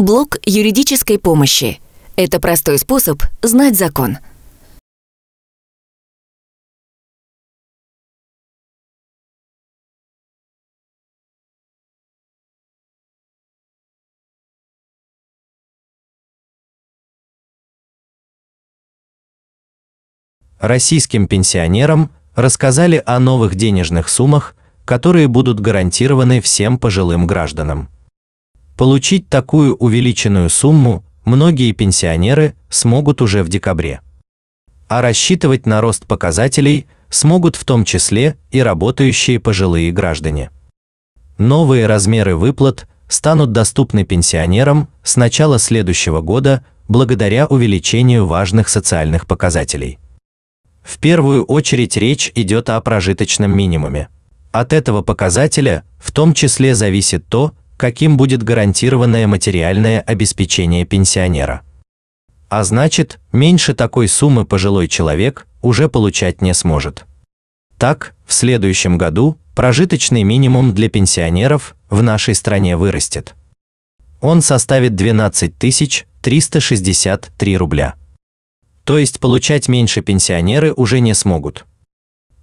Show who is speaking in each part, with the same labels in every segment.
Speaker 1: Блок юридической помощи. Это простой способ знать закон. Российским пенсионерам рассказали о новых денежных суммах, которые будут гарантированы всем пожилым гражданам. Получить такую увеличенную сумму многие пенсионеры смогут уже в декабре. А рассчитывать на рост показателей смогут в том числе и работающие пожилые граждане. Новые размеры выплат станут доступны пенсионерам с начала следующего года благодаря увеличению важных социальных показателей. В первую очередь речь идет о прожиточном минимуме. От этого показателя в том числе зависит то, каким будет гарантированное материальное обеспечение пенсионера. А значит, меньше такой суммы пожилой человек уже получать не сможет. Так, в следующем году прожиточный минимум для пенсионеров в нашей стране вырастет. Он составит 12 363 рубля. То есть получать меньше пенсионеры уже не смогут.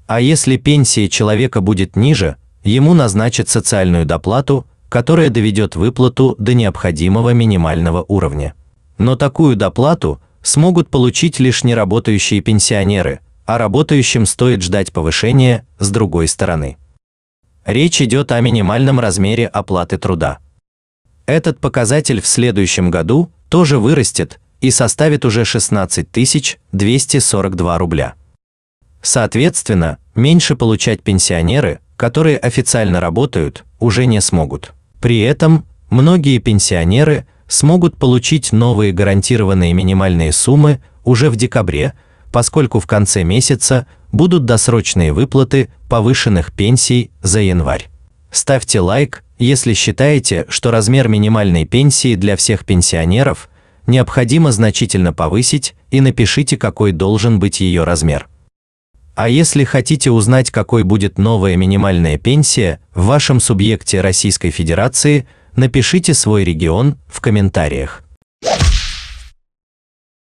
Speaker 1: А если пенсия человека будет ниже, ему назначат социальную доплату которая доведет выплату до необходимого минимального уровня. Но такую доплату смогут получить лишь неработающие пенсионеры, а работающим стоит ждать повышения с другой стороны. Речь идет о минимальном размере оплаты труда. Этот показатель в следующем году тоже вырастет и составит уже 16 242 рубля. Соответственно, меньше получать пенсионеры, которые официально работают, уже не смогут. При этом многие пенсионеры смогут получить новые гарантированные минимальные суммы уже в декабре, поскольку в конце месяца будут досрочные выплаты повышенных пенсий за январь. Ставьте лайк, если считаете, что размер минимальной пенсии для всех пенсионеров необходимо значительно повысить и напишите, какой должен быть ее размер. А если хотите узнать, какой будет новая минимальная пенсия в вашем субъекте Российской Федерации, напишите свой регион в комментариях.